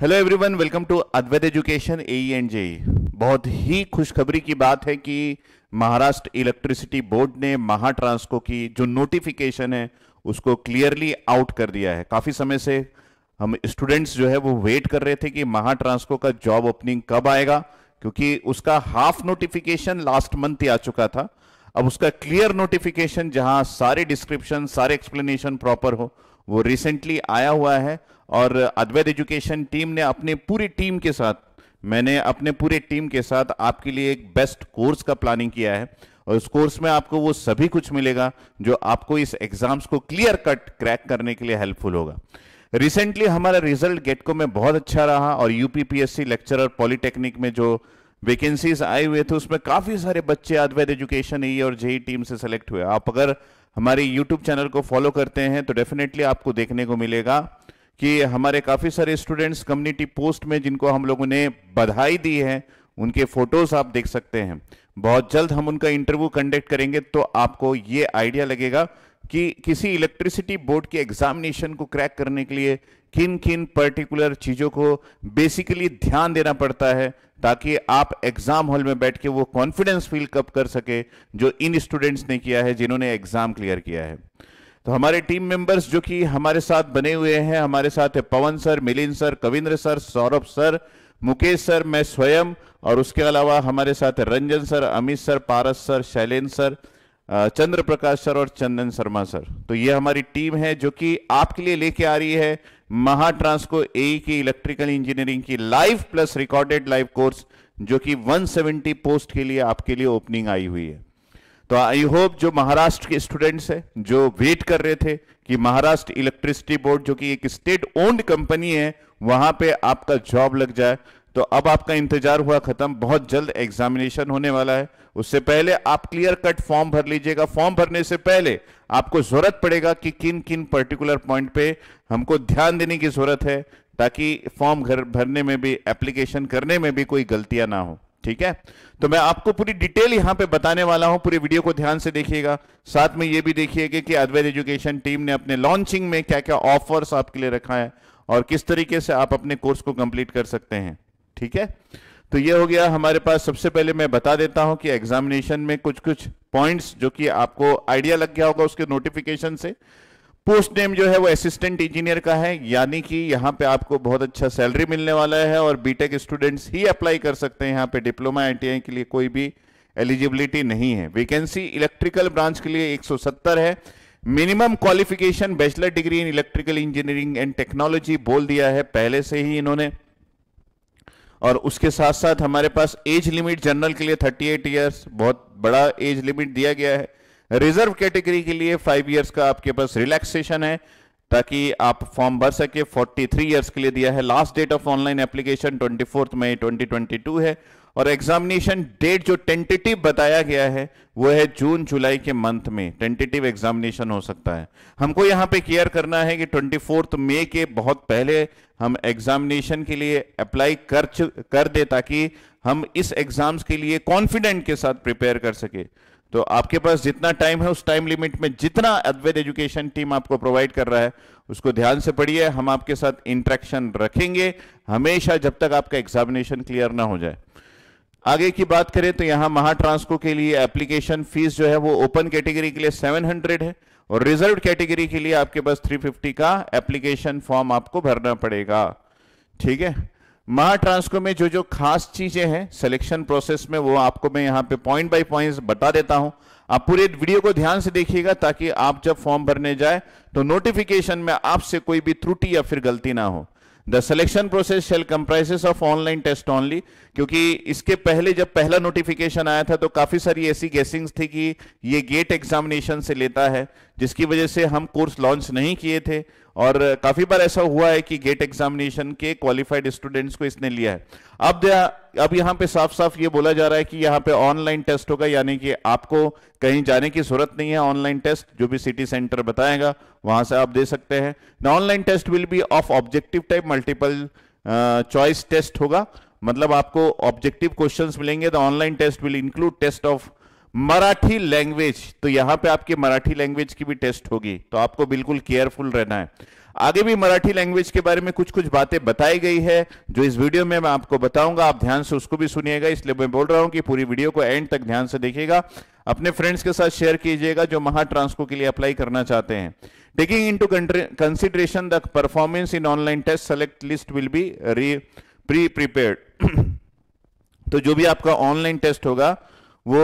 Hello everyone welcome to Advait education A and J बहुत ही खुशखबरी की बात है कि महाराष्ट्र इलेक्ट्रिसिटी बोर्ड ने महाट्रांसको की जो नोटिफिकेशन है उसको क्लियरली आउट कर दिया है काफ़ी समय से हम स्टूडेंट्स जो है वो वेट कर रहे थे कि महाट्रांसको का जॉब ओपनिंग कब आएगा क्योंकि उसका हाफ नोटिफिकेशन लास्ट मंथ ही आ चुका था अब उसका क्लियर नोटिफिकेशन जहां सारे डिस्क्रिप्शन सारे एक्सप्लेनेशन प्रॉपर हो वो रिसेंटली आया हुआ है और अद्वैत एजुकेशन टीम ने अपने पूरी टीम के साथ मैंने अपने पूरे टीम के साथ आपके लिए एक बेस्ट कोर्स का प्लानिंग किया है और इस कोर्स में आपको वो सभी कुछ मिलेगा जो आपको इस एग्जाम्स को क्लियर कट क्रैक करने के लिए हेल्पफुल होगा रिसेंटली हमारा रिजल्ट गेटको में बहुत अच्छा रहा और यूपीपीएससी लेक्चरर पॉलिटेक्निक में जो वैकेंसीज आए हुए थे उसमें काफ़ी सारे बच्चे अद्वैत एजुकेशन ई और जेई टीम e से सेलेक्ट हुए आप अगर हमारे यूट्यूब चैनल को फॉलो करते हैं तो डेफिनेटली आपको देखने को मिलेगा कि हमारे काफ़ी सारे स्टूडेंट्स कम्युनिटी पोस्ट में जिनको हम लोगों ने बधाई दी है उनके फोटोज आप देख सकते हैं बहुत जल्द हम उनका इंटरव्यू कंडक्ट करेंगे तो आपको ये आइडिया लगेगा कि किसी इलेक्ट्रिसिटी बोर्ड के एग्जामिनेशन को क्रैक करने के लिए किन किन पर्टिकुलर चीज़ों को बेसिकली ध्यान देना पड़ता है ताकि आप एग्जाम हॉल में बैठ के वो कॉन्फिडेंस फील कब कर सके जो इन स्टूडेंट्स ने किया है जिन्होंने एग्जाम क्लियर किया है तो हमारे टीम मेंबर्स जो कि हमारे साथ बने हुए हैं हमारे साथ है Pawan sir Milind sir Kavindra sir Saurabh sir Mukesh sir मैं स्वयं और उसके अलावा हमारे साथ Ranjan sir Amit sir Paras sir Shailendra sir Chandra Prakash sir और चंदन शर्मा सर तो ये हमारी टीम है जो कि आपके लिए लेके आ रही है महाट्रांसको ए की इलेक्ट्रिकल इंजीनियरिंग की live plus recorded live course जो कि 170 पोस्ट के लिए आपके लिए ओपनिंग आई हुई है तो आई होप जो महाराष्ट्र के स्टूडेंट्स हैं जो वेट कर रहे थे कि महाराष्ट्र इलेक्ट्रिसिटी बोर्ड जो कि एक स्टेट ओन्ड कंपनी है वहां पे आपका जॉब लग जाए तो अब आपका इंतजार हुआ खत्म बहुत जल्द एग्जामिनेशन होने वाला है उससे पहले आप क्लियर कट फॉर्म भर लीजिएगा फॉर्म भरने से पहले आपको जरूरत पड़ेगा कि किन किन पर्टिकुलर पॉइंट पे हमको ध्यान देने की जरूरत है ताकि फॉर्म घर भरने में भी एप्लीकेशन करने में भी कोई गलतियां ना हो ठीक है तो मैं आपको पूरी डिटेल यहां पे बताने वाला हूं पूरी वीडियो को ध्यान से देखिएगा साथ में ये भी देखिएगा कि अद्वैत एजुकेशन टीम ने अपने लॉन्चिंग में क्या क्या ऑफर्स आपके लिए रखा है और किस तरीके से आप अपने कोर्स को कंप्लीट कर सकते हैं ठीक है तो ये हो गया हमारे पास सबसे पहले मैं बता देता हूं कि एग्जामिनेशन में कुछ कुछ पॉइंट्स जो कि आपको आइडिया लग गया होगा उसके नोटिफिकेशन से पोस्ट नेम जो है वो असिस्टेंट इंजीनियर का है यानी कि यहाँ पे आपको बहुत अच्छा सैलरी मिलने वाला है और बीटेक स्टूडेंट्स ही अप्लाई कर सकते हैं यहाँ पे डिप्लोमा एनटीआई के लिए कोई भी एलिजिबिलिटी नहीं है वैकेंसी इलेक्ट्रिकल ब्रांच के लिए 170 है minimum qualification bachelor degree in electrical engineering and technology बोल दिया है पहले से ही इन्होंने और उसके साथ साथ हमारे पास एज लिमिट जनरल के लिए 38 एट ईयर्स बहुत बड़ा एज लिमिट दिया गया है रिजर्व कैटेगरी के लिए फाइव ईयर्स का आपके पास रिलैक्सेशन है ताकि आप फॉर्म भर सके 43 थ्री ईयर्स के लिए दिया है last date of online application twenty May 2022 है और एग्जामिनेशन डेट जो टेंटेटिव बताया गया है वो है जून जुलाई के मंथ में टेंटेटिव एग्जामिनेशन हो सकता है हमको यहां पे क्लियर करना है कि ट्वेंटी फोर्थ मे के बहुत पहले हम एग्जामिनेशन के लिए अप्लाई कर कर दे ताकि हम इस एग्जाम्स के लिए कॉन्फिडेंट के साथ प्रिपेयर कर सके तो आपके पास जितना टाइम है उस टाइम लिमिट में जितना अद्वैत एजुकेशन टीम आपको प्रोवाइड कर रहा है उसको ध्यान से पढ़िए हम आपके साथ इंट्रैक्शन रखेंगे हमेशा जब तक आपका एग्जामिनेशन क्लियर ना हो जाए आगे की बात करें तो यहां महाट्रांसको के लिए एप्लीकेशन फीस जो है वो ओपन कैटेगरी के लिए 700 है और रिजर्व कैटेगरी के लिए आपके पास 350 का एप्लीकेशन फॉर्म आपको भरना पड़ेगा ठीक है महाट्रांसको में जो जो खास चीजें हैं सिलेक्शन प्रोसेस में वो आपको मैं यहाँ पे पॉइंट बाय पॉइंट बता देता हूं आप पूरे वीडियो को ध्यान से देखिएगा ताकि आप जब फॉर्म भरने जाए तो नोटिफिकेशन में आपसे कोई भी त्रुटि या फिर गलती ना हो the selection process shall comprises of online test only क्योंकि इसके पहले जब पहला नोटिफिकेशन आया था तो काफ़ी सारी ऐसी गेसिंग्स थी कि ये गेट एग्जामिनेशन से लेता है जिसकी वजह से हम कोर्स लॉन्च नहीं किए थे और काफी बार ऐसा हुआ है कि गेट एग्जामिनेशन के क्वालिफाइड स्टूडेंट्स को इसने लिया है अब अब यहां पे साफ साफ ये बोला जा रहा है कि यहां पे ऑनलाइन टेस्ट होगा यानी कि आपको कहीं जाने की जरूरत नहीं है ऑनलाइन टेस्ट जो भी सिटी सेंटर बताएगा वहां से आप दे सकते हैं online test will be of objective type multiple choice test होगा मतलब आपको ऑब्जेक्टिव क्वेश्चंस मिलेंगे the online test will include test of Marathi language तो यहां पे आपकी मराठी लैंग्वेज की भी टेस्ट होगी तो आपको बिल्कुल केयरफुल रहना है आगे भी मराठी लैंग्वेज के बारे में कुछ कुछ बातें बताई गई है जो इस वीडियो में मैं आपको बताऊंगा आप ध्यान से उसको भी सुनिएगा इसलिए मैं बोल रहा हूं कि पूरी वीडियो को एंड तक ध्यान से देखिएगा अपने फ्रेंड्स के साथ शेयर कीजिएगा जो महाट्रांसको के लिए अप्लाई करना चाहते हैं taking into consideration the performance in online test select list will be pre prepare तो जो भी आपका ऑनलाइन टेस्ट होगा वो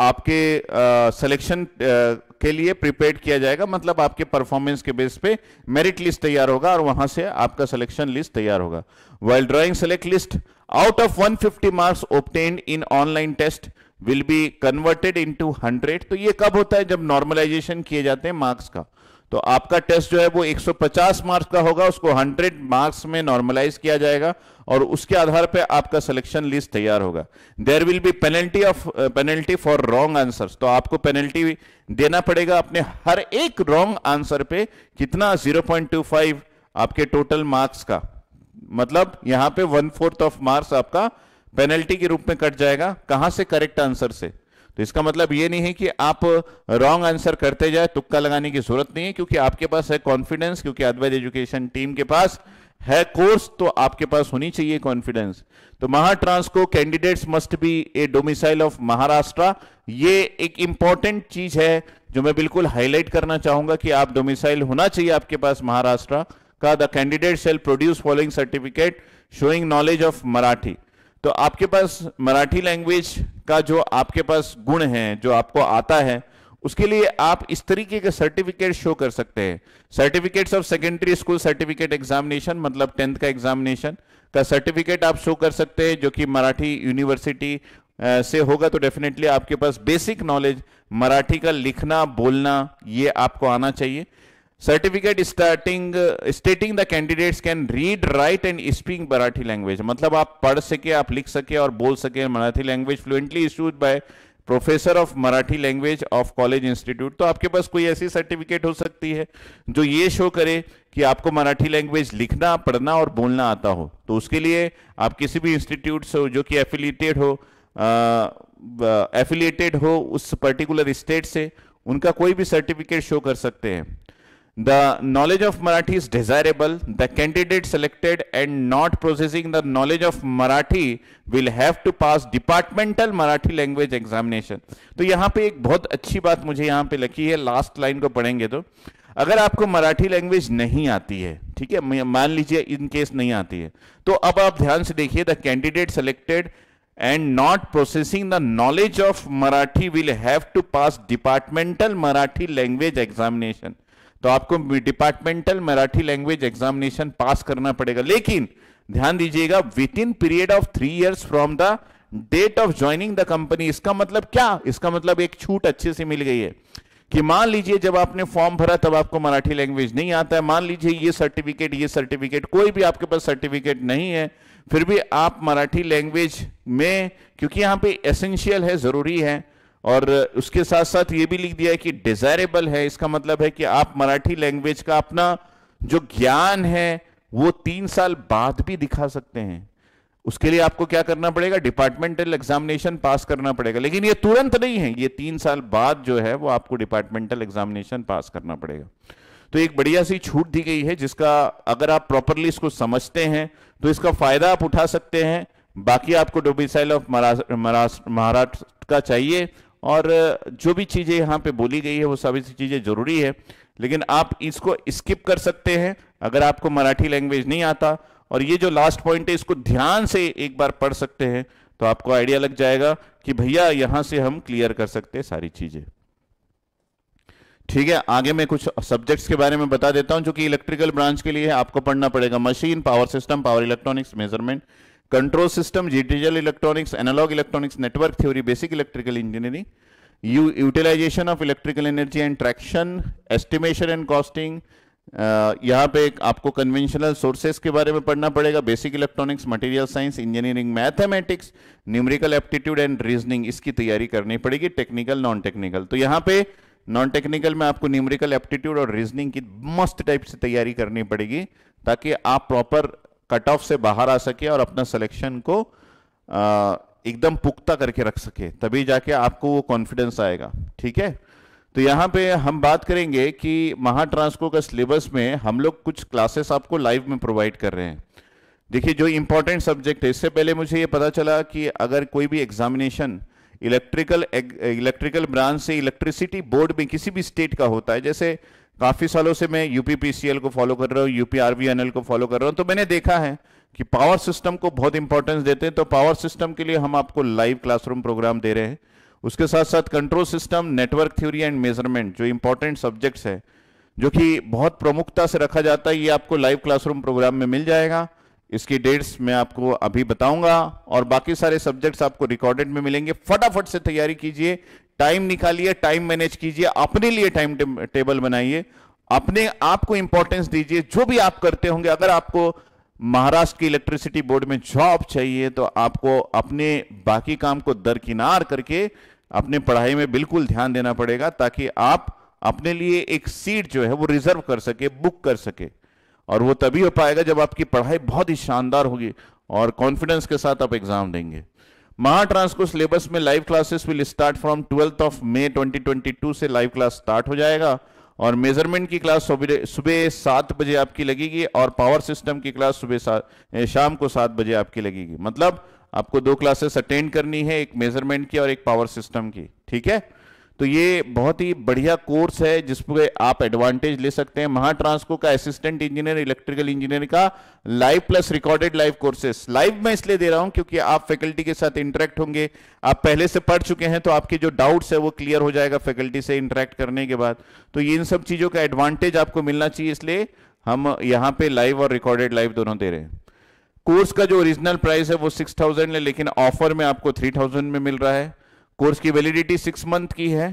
आपके सिलेक्शन के लिए प्रिपेयर किया जाएगा मतलब आपके परफॉर्मेंस के बेस पे मेरिट लिस्ट तैयार होगा और वहां से आपका सिलेक्शन लिस्ट तैयार होगा while drawing select list out of 150 marks obtained in online test will be converted into 100 तो ये कब होता है जब नॉर्मलाइजेशन किए जाते हैं मार्क्स का तो आपका टेस्ट जो है वो 150 मार्क्स का होगा उसको 100 मार्क्स में नॉर्मलाइज किया जाएगा और उसके आधार पर आपका सिलेक्शन लिस्ट तैयार होगा there will be penalty of penalty for wrong answers तो आपको पेनल्टी देना पड़ेगा अपने हर एक रॉन्ग आंसर पे कितना 0.25 आपके टोटल मार्क्स का मतलब यहां पे वन फोर्थ ऑफ मार्क्स आपका पेनल्टी के रूप में कट जाएगा कहां से करेक्ट आंसर से तो इसका मतलब ये नहीं है कि आप रॉन्ग आंसर करते जाए तुक्का लगाने की जरूरत नहीं है क्योंकि आपके पास है कॉन्फिडेंस क्योंकि अद्वैत एजुकेशन टीम के पास है कोर्स तो आपके पास होनी चाहिए कॉन्फिडेंस तो Mahatransco candidates must be a domicile of Maharashtra ये एक इंपॉर्टेंट चीज है जो मैं बिल्कुल हाईलाइट करना चाहूंगा कि आप डोमिसाइल होना चाहिए आपके पास महाराष्ट्र का the candidate shall produce following certificate showing knowledge of Marathi तो आपके पास मराठी लैंग्वेज का जो आपके पास गुण है जो आपको आता है उसके लिए आप इस तरीके का सर्टिफिकेट शो कर सकते हैं certificates of secondary school certificate examination मतलब टेंथ का एग्जामिनेशन का सर्टिफिकेट आप शो कर सकते हैं जो कि मराठी यूनिवर्सिटी से होगा तो डेफिनेटली आपके पास बेसिक नॉलेज मराठी का लिखना बोलना ये आपको आना चाहिए certificate starting stating the candidates can read write and speak Marathi language मतलब आप पढ़ सके आप लिख सके और बोल सके Marathi language fluently issues by professor of Marathi language of college institute तो आपके पास कोई ऐसी सर्टिफिकेट हो सकती है जो ये शो करे कि आपको मराठी लैंग्वेज लिखना पढ़ना और बोलना आता हो तो उसके लिए आप किसी भी इंस्टीट्यूट से जो कि एफिलिएटेड हो एफिलिएटेड हो उस पर्टिकुलर स्टेट से उनका कोई भी सर्टिफिकेट शो कर सकते हैं The knowledge of Marathi is desirable. The candidate selected and not possessing the knowledge of Marathi will have to pass departmental Marathi language examination. तो यहाँ पे एक बहुत अच्छी बात मुझे यहाँ पे लगी है लास्ट लाइन को पढ़ेंगे तो अगर आपको मराठी लैंग्वेज नहीं आती है ठीक है मान लीजिए इन केस नहीं आती है तो अब आप ध्यान से देखिए the candidate selected and not possessing the knowledge of Marathi will have to pass departmental Marathi language examination. तो आपको departmental Marathi language examination pass करना पड़ेगा लेकिन ध्यान दीजिएगा within period of three years from the date of joining the company इसका मतलब क्या इसका मतलब एक छूट अच्छे से मिल गई है कि मान लीजिए जब आपने फॉर्म भरा तब आपको मराठी लैंग्वेज नहीं आता है मान लीजिए ये सर्टिफिकेट ये सर्टिफिकेट कोई भी आपके पास सर्टिफिकेट नहीं है फिर भी आप मराठी लैंग्वेज में क्योंकि यहां पे एसेंशियल है ज़रूरी है और उसके साथ साथ ये भी लिख दिया है कि डिजायरेबल है इसका मतलब है कि आप मराठी लैंग्वेज का अपना जो ज्ञान है वो तीन साल बाद भी दिखा सकते हैं उसके लिए आपको क्या करना पड़ेगा डिपार्टमेंटल एग्जामिनेशन पास करना पड़ेगा लेकिन ये तुरंत नहीं है ये तीन साल बाद जो है वो आपको डिपार्टमेंटल एग्जामिनेशन पास करना पड़ेगा तो एक बढ़िया सी छूट दी गई है जिसका अगर आप प्रॉपरली इसको समझते हैं तो इसका फायदा आप उठा सकते हैं बाकी आपको डोमिसाइल ऑफ महाराष्ट्र का चाहिए और जो भी चीज़ें यहाँ पे बोली गई है वो सभी चीज़ें ज़रूरी है लेकिन आप इसको स्किप कर सकते हैं अगर आपको मराठी लैंग्वेज नहीं आता और ये जो लास्ट पॉइंट है इसको ध्यान से एक बार पढ़ सकते हैं तो आपको आइडिया लग जाएगा कि भैया यहां से हम क्लियर कर सकते हैं सारी चीज़ें ठीक है आगे मैं कुछ सब्जेक्ट्स के बारे में बता देता हूं जो कि इलेक्ट्रिकल ब्रांच के लिए है आपको पढ़ना पड़ेगा machine power system power electronics measurement control system digital electronics analog electronics network theory basic electrical engineering यू utilization of electrical energy and traction estimation and costing यहाँ पे आपको कन्वेंशनल सोर्सेज के बारे में पढ़ना पड़ेगा basic electronics material science engineering mathematics numerical aptitude and reasoning इसकी तैयारी करनी पड़ेगी टेक्निकल नॉन टेक्निकल तो यहाँ पे नॉन टेक्निकल में आपको न्यूमेरिकल एप्टीट्यूड और रीजनिंग की मस्त टाइप से तैयारी करनी पड़ेगी ताकि आप प्रॉपर कट ऑफ से बाहर आ सके और अपना सिलेक्शन को एकदम पुख्ता करके रख सके तभी जाके आपको वो कॉन्फिडेंस आएगा ठीक है तो यहाँ पे हम बात करेंगे कि महाट्रांसको का सिलेबस में हम लोग कुछ क्लासेस आपको लाइव में प्रोवाइड कर रहे हैं देखिए जो इम्पोर्टेंट सब्जेक्ट है इससे पहले मुझे ये पता चला कि अगर कोई भी एग्जामिनेशन इलेक्ट्रिकल इलेक्ट्रिकल ब्रांच से इलेक्ट्रिसिटी बोर्ड में किसी भी स्टेट का होता है जैसे काफ़ी सालों से मैं यूपीपीसीएल को फॉलो कर रहा हूँ यूपी आरवीएनएल को फॉलो कर रहा हूँ तो मैंने देखा है कि पावर सिस्टम को बहुत इंपॉर्टेंस देते हैं तो पावर सिस्टम के लिए हम आपको लाइव क्लासरूम प्रोग्राम दे रहे हैं उसके साथ साथ control system network theory and measurement जो इंपॉर्टेंट सब्जेक्ट्स है जो कि बहुत प्रमुखता से रखा जाता है ये आपको लाइव क्लासरूम प्रोग्राम में मिल जाएगा इसकी डेट्स मैं आपको अभी बताऊंगा और बाकी सारे सब्जेक्ट्स आपको रिकॉर्डेड में मिलेंगे फटाफट से तैयारी कीजिए टाइम निकालिए टाइम मैनेज कीजिए अपने लिए टाइम टेबल बनाइए अपने आप को इंपॉर्टेंस दीजिए जो भी आप करते होंगे अगर आपको महाराष्ट्र की इलेक्ट्रिसिटी बोर्ड में जॉब चाहिए तो आपको अपने बाकी काम को दरकिनार करके अपने पढ़ाई में बिल्कुल ध्यान देना पड़ेगा ताकि आप अपने लिए एक सीट जो है वो रिजर्व कर सके बुक कर सके और वो तभी हो पाएगा जब आपकी पढ़ाई बहुत ही शानदार होगी और कॉन्फिडेंस के साथ आप एग्जाम देंगे महाट्रांस को सिलेबस में live classes will start from twelfth of May 2022 से लाइव क्लास स्टार्ट हो जाएगा और मेजरमेंट की क्लास सुबह सात बजे आपकी लगेगी और पावर सिस्टम की क्लास सुबह शाम को सात बजे आपकी लगेगी मतलब आपको दो क्लासेस अटेंड करनी है एक मेजरमेंट की और एक पावर सिस्टम की ठीक है तो ये बहुत ही बढ़िया कोर्स है जिस पर आप एडवांटेज ले सकते हैं महाट्रांसको का असिस्टेंट इंजीनियर इलेक्ट्रिकल इंजीनियर का live plus recorded live courses live मैं इसलिए दे रहा हूं क्योंकि आप फैकल्टी के साथ इंटरेक्ट होंगे आप पहले से पढ़ चुके हैं तो आपके जो डाउट्स है वो क्लियर हो जाएगा फैकल्टी से इंटरेक्ट करने के बाद तो इन सब चीजों का एडवांटेज आपको मिलना चाहिए इसलिए हम यहाँ पे लाइव और रिकॉर्डेड लाइव दोनों दे रहे हैं कोर्स का जो ओरिजिनल प्राइस है वो सिक्स थाउजेंड है लेकिन ऑफर में आपको थ्री थाउजेंड में मिल रहा है कोर्स की वैलिडिटी सिक्स मंथ की है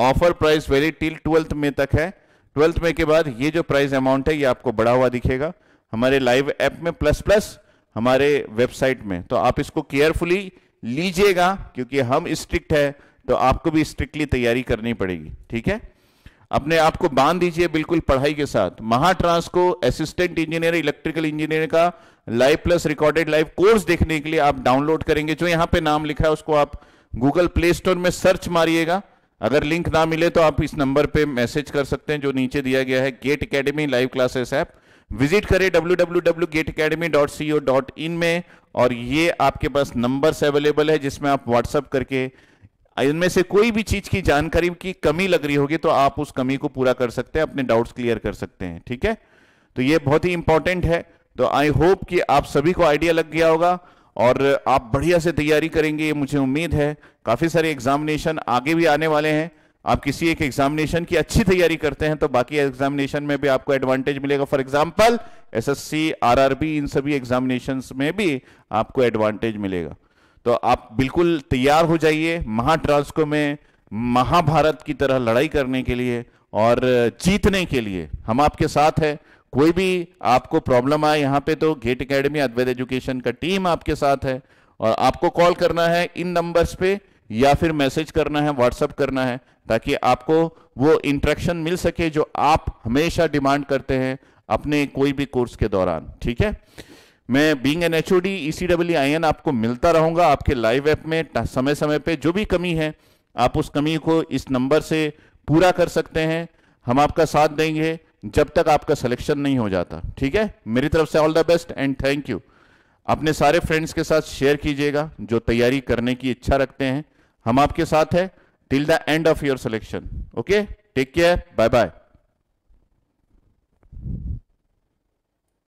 offer price valid till twelfth May तक है ट्वेल्थ में के बाद ये जो प्राइस अमाउंट है ये आपको बढ़ा हुआ दिखेगा हमारे लाइव ऐप में प्लस प्लस हमारे वेबसाइट में तो आप इसको केयरफुली लीजिएगा क्योंकि हम स्ट्रिक्ट है तो आपको भी स्ट्रिक्टली तैयारी करनी पड़ेगी ठीक है अपने आप को बांध दीजिए बिल्कुल पढ़ाई के साथ Mahatransco assistant engineer electrical engineer का live plus recorded live course देखने के लिए आप डाउनलोड करेंगे जो यहां पे नाम लिखा है उसको आप गूगल प्ले स्टोर में सर्च मारिएगा अगर लिंक ना मिले तो आप इस नंबर पे मैसेज कर सकते हैं जो नीचे दिया गया है GATE academy live classes app visit करें इन में और ये आपके पास नंबर अवेलेबल है जिसमें आप व्हाट्सअप करके इनमें से कोई भी चीज की जानकारी की कमी लग रही होगी तो आप उस कमी को पूरा कर सकते हैं अपने डाउट्स क्लियर कर सकते हैं ठीक है तो ये बहुत ही इंपॉर्टेंट है तो आई होप कि आप सभी को आइडिया लग गया होगा और आप बढ़िया से तैयारी करेंगे ये मुझे उम्मीद है काफ़ी सारे एग्जामिनेशन आगे भी आने वाले हैं आप किसी एक एग्जामिनेशन की अच्छी तैयारी करते हैं तो बाकी एग्जामिनेशन में भी आपको एडवांटेज मिलेगा for example S S C R R B इन सभी एग्जामिनेशन में भी आपको एडवांटेज मिलेगा तो आप बिल्कुल तैयार हो जाइए महाट्रांसको में महाभारत की तरह लड़ाई करने के लिए और जीतने के लिए हम आपके साथ हैं कोई भी आपको प्रॉब्लम आए यहां पे तो गेट एकेडमी अद्वैत एजुकेशन का टीम आपके साथ है और आपको कॉल करना है इन नंबर्स पे या फिर मैसेज करना है व्हाट्सअप करना है ताकि आपको वो इंट्रैक्शन मिल सके जो आप हमेशा डिमांड करते हैं अपने कोई भी कोर्स के दौरान ठीक है मैं being N H D E C W I N आपको मिलता रहूंगा आपके लाइव ऐप में समय समय पे जो भी कमी है आप उस कमी को इस नंबर से पूरा कर सकते हैं हम आपका साथ देंगे जब तक आपका सिलेक्शन नहीं हो जाता ठीक है मेरी तरफ से all the best and thank you अपने सारे फ्रेंड्स के साथ शेयर कीजिएगा जो तैयारी करने की इच्छा रखते हैं हम आपके साथ है till the end of your selection okay take care bye bye